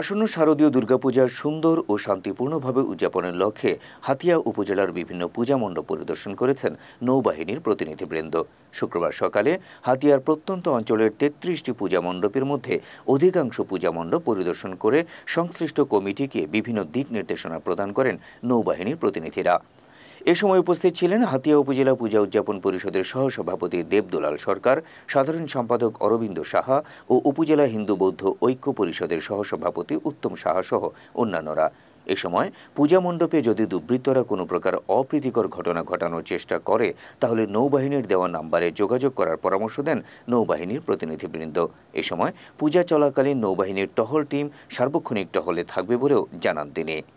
আসন্ন শারদীয় দুর্গাপূজার সুন্দর ও শান্তিপূর্ণভাবে উদযাপনের লক্ষ্যে হাতিয়া উপজেলার বিভিন্ন পূজা মণ্ডপ পরিদর্শন করেছেন নৌবাহিনীর প্রতিনিধিবৃন্দ শুক্রবার সকালে হাতিয়ার প্রত্যন্ত অঞ্চলের তেত্রিশটি পূজা মণ্ডপের মধ্যে অধিকাংশ পূজা মণ্ডপ পরিদর্শন করে সংশ্লিষ্ট কমিটিকে বিভিন্ন দিক নির্দেশনা প্রদান করেন নৌবাহিনীর প্রতিনিধিরা এ সময় উপস্থিত ছিলেন হাতিয়া উপজেলা পূজা উদযাপন পরিষদের সহসভাপতি দেবদুলাল সরকার সাধারণ সম্পাদক অরবিন্দ সাহা ও উপজেলা হিন্দু বৌদ্ধ ঐক্য পরিষদের সহসভাপতি উত্তম সাহা সহ অন্যান্যরা এ সময় পূজা মণ্ডপে যদি দুর্বৃত্তরা কোনো প্রকার অপ্রীতিকর ঘটনা ঘটানোর চেষ্টা করে তাহলে নৌবাহিনীর দেওয়া নাম্বারে যোগাযোগ করার পরামর্শ দেন নৌবাহিনীর প্রতিনিধিবৃন্দ এ সময় পূজা চলাকালীন নৌবাহিনীর টহল টিম সার্বক্ষণিক টহলে থাকবে বলেও জানান তিনি